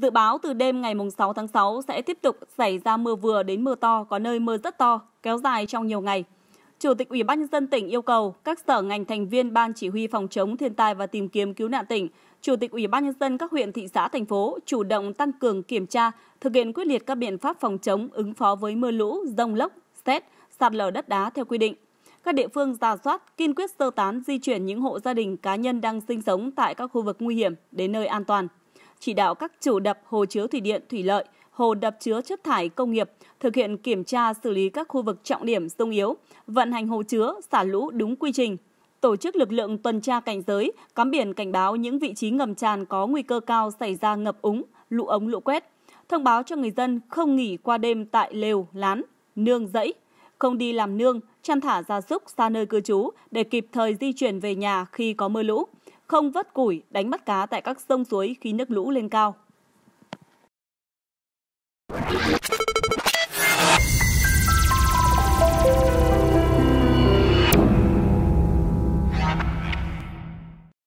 Dự báo từ đêm ngày 6 tháng 6 sẽ tiếp tục xảy ra mưa vừa đến mưa to, có nơi mưa rất to, kéo dài trong nhiều ngày. Chủ tịch Ủy ban nhân dân tỉnh yêu cầu các sở ngành thành viên Ban chỉ huy phòng chống thiên tai và tìm kiếm cứu nạn tỉnh, Chủ tịch Ủy ban nhân dân các huyện, thị xã, thành phố chủ động tăng cường kiểm tra, thực hiện quyết liệt các biện pháp phòng chống ứng phó với mưa lũ, rông lốc, xét, sạt lở đất đá theo quy định. Các địa phương ra soát, kiên quyết sơ tán di chuyển những hộ gia đình cá nhân đang sinh sống tại các khu vực nguy hiểm đến nơi an toàn chỉ đạo các chủ đập hồ chứa thủy điện thủy lợi, hồ đập chứa chất thải công nghiệp thực hiện kiểm tra xử lý các khu vực trọng điểm sung yếu, vận hành hồ chứa, xả lũ đúng quy trình, tổ chức lực lượng tuần tra cảnh giới, cắm biển cảnh báo những vị trí ngầm tràn có nguy cơ cao xảy ra ngập úng, lũ ống lũ quét, thông báo cho người dân không nghỉ qua đêm tại lều, lán, nương rẫy, không đi làm nương, chăn thả gia súc xa nơi cư trú để kịp thời di chuyển về nhà khi có mưa lũ không vớt củi, đánh bắt cá tại các sông suối khi nước lũ lên cao.